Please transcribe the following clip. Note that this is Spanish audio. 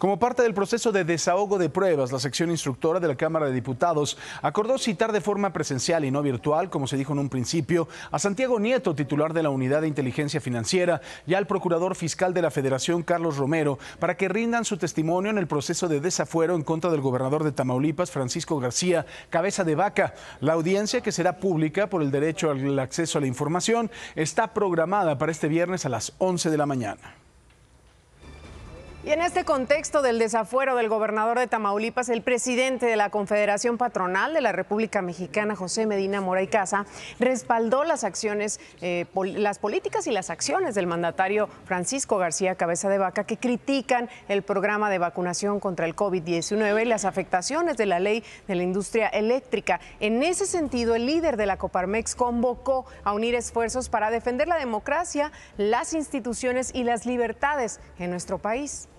Como parte del proceso de desahogo de pruebas, la sección instructora de la Cámara de Diputados acordó citar de forma presencial y no virtual, como se dijo en un principio, a Santiago Nieto, titular de la Unidad de Inteligencia Financiera, y al Procurador Fiscal de la Federación, Carlos Romero, para que rindan su testimonio en el proceso de desafuero en contra del gobernador de Tamaulipas, Francisco García, cabeza de vaca. La audiencia, que será pública por el derecho al acceso a la información, está programada para este viernes a las 11 de la mañana. Y en este contexto del desafuero del gobernador de Tamaulipas, el presidente de la Confederación Patronal de la República Mexicana, José Medina Mora y Casa, respaldó las acciones, eh, las políticas y las acciones del mandatario Francisco García Cabeza de Vaca, que critican el programa de vacunación contra el COVID-19 y las afectaciones de la ley de la industria eléctrica. En ese sentido, el líder de la Coparmex convocó a unir esfuerzos para defender la democracia, las instituciones y las libertades en nuestro país.